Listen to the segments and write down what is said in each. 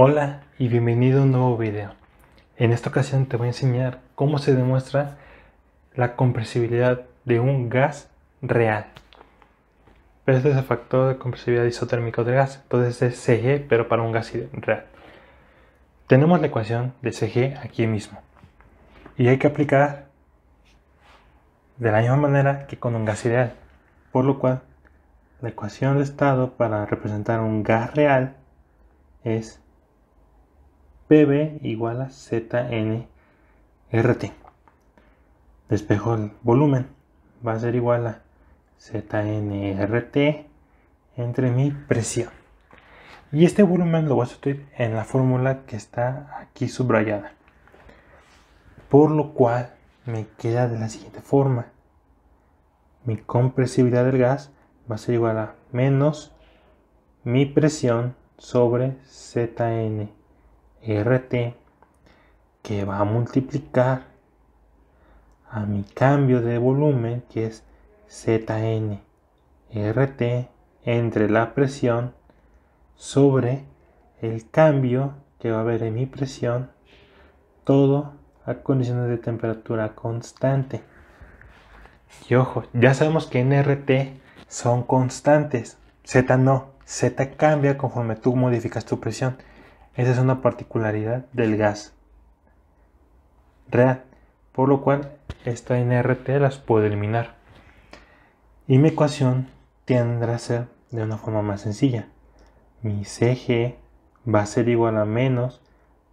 Hola y bienvenido a un nuevo video. En esta ocasión te voy a enseñar cómo se demuestra la compresibilidad de un gas real. Pero este es el factor de compresibilidad isotérmico del gas, entonces es Cg pero para un gas real. Tenemos la ecuación de Cg aquí mismo y hay que aplicar de la misma manera que con un gas ideal, por lo cual la ecuación de estado para representar un gas real es PB igual a ZNRT. Despejo el volumen. Va a ser igual a ZNRT entre mi presión. Y este volumen lo voy a sustituir en la fórmula que está aquí subrayada. Por lo cual me queda de la siguiente forma. Mi compresibilidad del gas va a ser igual a menos mi presión sobre ZN RT que va a multiplicar a mi cambio de volumen que es ZN RT entre la presión sobre el cambio que va a haber en mi presión todo a condiciones de temperatura constante. Y ojo, ya sabemos que en RT son constantes. Z no. Z cambia conforme tú modificas tu presión. Esa es una particularidad del gas real, por lo cual esta NRT las puedo eliminar. Y mi ecuación tendrá a ser de una forma más sencilla. Mi CG va a ser igual a menos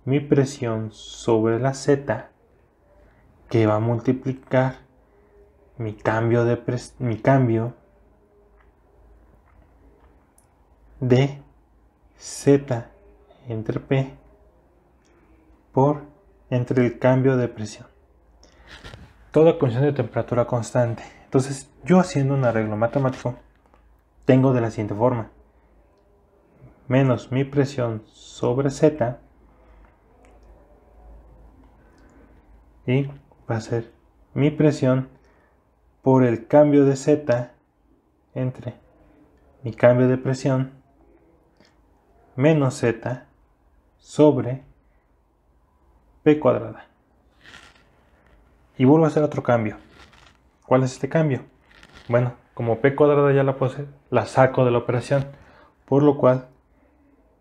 mi presión sobre la Z que va a multiplicar mi cambio de mi cambio de Z entre P por entre el cambio de presión. Toda condición de temperatura constante. Entonces, yo haciendo un arreglo matemático, tengo de la siguiente forma. Menos mi presión sobre Z y va a ser mi presión por el cambio de Z entre mi cambio de presión menos Z sobre p cuadrada. Y vuelvo a hacer otro cambio. ¿Cuál es este cambio? Bueno, como p cuadrada ya la posee, la saco de la operación, por lo cual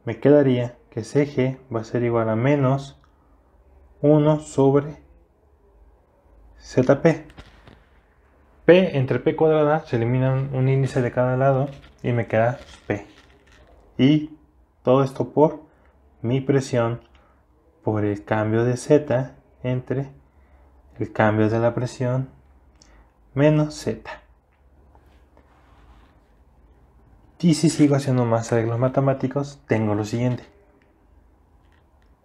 me quedaría que CG va a ser igual a menos 1 sobre ZP. P entre P cuadrada se elimina un índice de cada lado y me queda P. Y todo esto por mi presión por el cambio de Z entre el cambio de la presión menos Z. Y si sigo haciendo más arreglos matemáticos, tengo lo siguiente.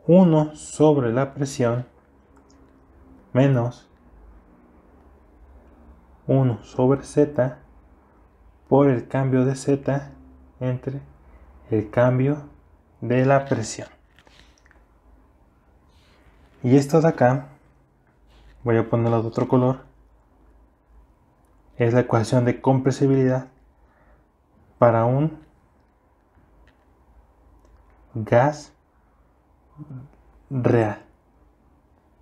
1 sobre la presión menos 1 sobre z por el cambio de z entre el cambio de la presión. Y esto de acá, voy a ponerlo de otro color, es la ecuación de compresibilidad para un gas real.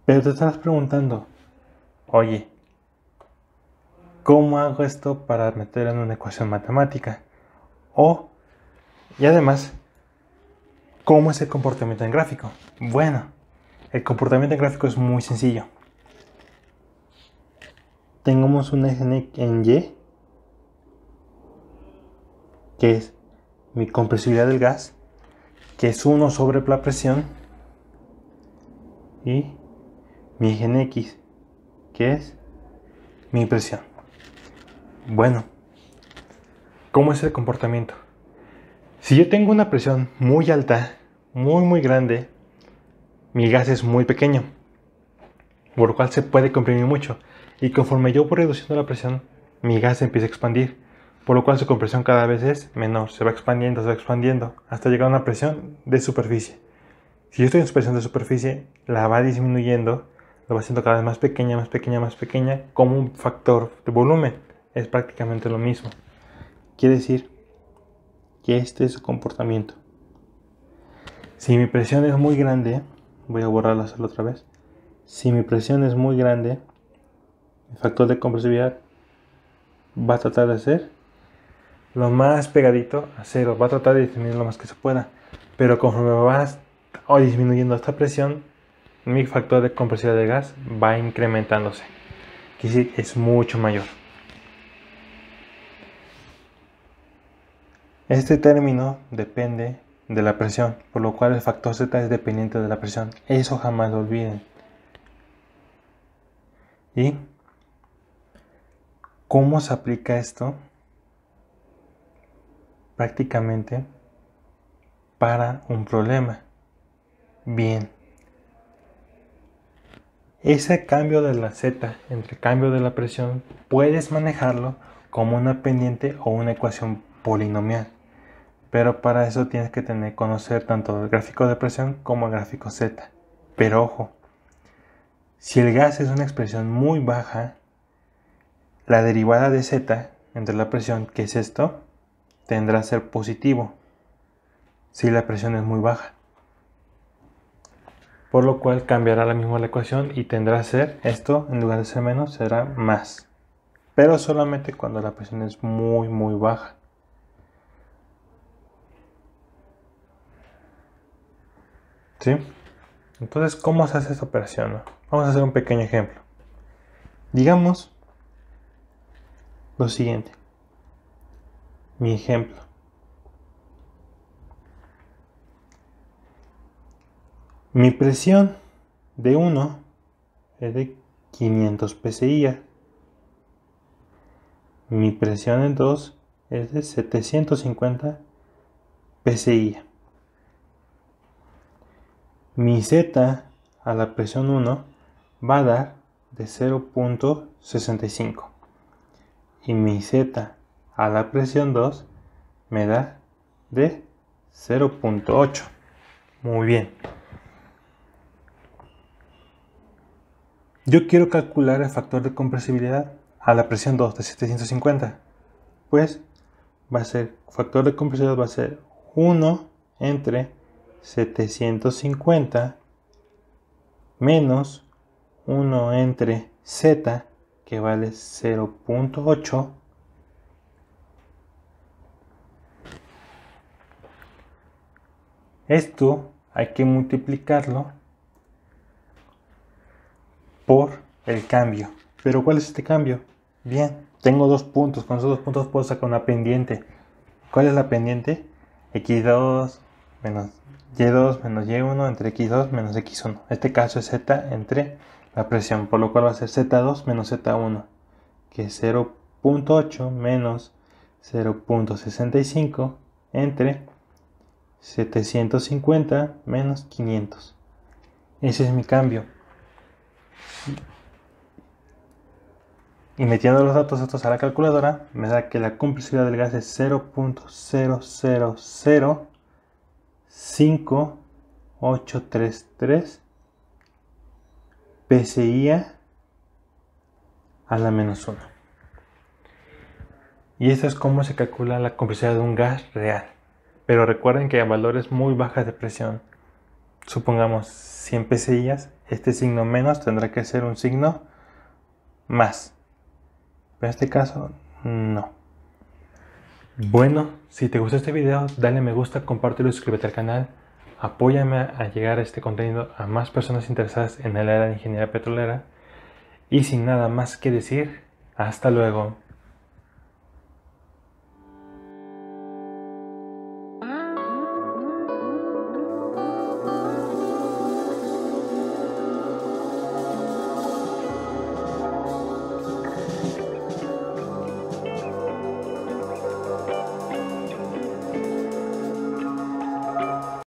Pero te estás preguntando, oye, ¿cómo hago esto para meter en una ecuación matemática? O, y además, ¿Cómo es el comportamiento en gráfico? Bueno, el comportamiento en gráfico es muy sencillo. Tenemos un eje en Y, que es mi compresibilidad del gas, que es 1 sobre la presión, y mi eje en X, que es mi presión. Bueno, ¿cómo es el comportamiento? Si yo tengo una presión muy alta, muy muy grande, mi gas es muy pequeño, por lo cual se puede comprimir mucho. Y conforme yo voy reduciendo la presión, mi gas empieza a expandir, por lo cual su compresión cada vez es menor, se va expandiendo, se va expandiendo, hasta llegar a una presión de superficie. Si yo estoy en su presión de superficie, la va disminuyendo, lo va haciendo cada vez más pequeña, más pequeña, más pequeña, como un factor de volumen. Es prácticamente lo mismo. Quiere decir que este es su comportamiento. Si mi presión es muy grande, voy a borrarla hacerlo otra vez. Si mi presión es muy grande, el factor de compresividad va a tratar de ser lo más pegadito a cero. Va a tratar de disminuir lo más que se pueda. Pero conforme vas disminuyendo esta presión, mi factor de compresividad de gas va incrementándose. Que es mucho mayor. Este término depende de la presión, por lo cual el factor Z es dependiente de la presión. Eso jamás lo olviden. ¿Y cómo se aplica esto? Prácticamente para un problema. Bien. Ese cambio de la Z entre cambio de la presión puedes manejarlo como una pendiente o una ecuación polinomial. Pero para eso tienes que tener, conocer tanto el gráfico de presión como el gráfico Z. Pero ojo, si el gas es una expresión muy baja, la derivada de Z entre la presión, que es esto, tendrá que ser positivo si la presión es muy baja. Por lo cual cambiará la misma la ecuación y tendrá que ser esto, en lugar de ser menos, será más. Pero solamente cuando la presión es muy, muy baja. Entonces, ¿cómo se hace esta operación? Vamos a hacer un pequeño ejemplo. Digamos lo siguiente. Mi ejemplo. Mi presión de 1 es de 500 psi. Mi presión en 2 es de 750 psi mi z a la presión 1 va a dar de 0.65 y mi z a la presión 2 me da de 0.8 muy bien yo quiero calcular el factor de compresibilidad a la presión 2 de 750 pues va a ser factor de compresibilidad va a ser 1 entre 750 menos 1 entre z que vale 0.8 esto hay que multiplicarlo por el cambio pero cuál es este cambio bien tengo dos puntos con esos dos puntos puedo sacar una pendiente cuál es la pendiente x2 menos y2 menos y1 entre x2 menos x1. Este caso es z entre la presión, por lo cual va a ser z2 menos z1, que es 0.8 menos 0.65 entre 750 menos 500. Ese es mi cambio. Y metiendo los datos estos a la calculadora, me da que la complicidad del gas es 0.000. 5833 PCI a la menos 1. Y esto es cómo se calcula la complicidad de un gas real. Pero recuerden que a valores muy bajas de presión, supongamos 100 PCI, este signo menos tendrá que ser un signo más. Pero en este caso, no. Bueno, si te gustó este video, dale me gusta, compártelo y suscríbete al canal. Apóyame a llegar a este contenido a más personas interesadas en el área de ingeniería petrolera. Y sin nada más que decir, hasta luego.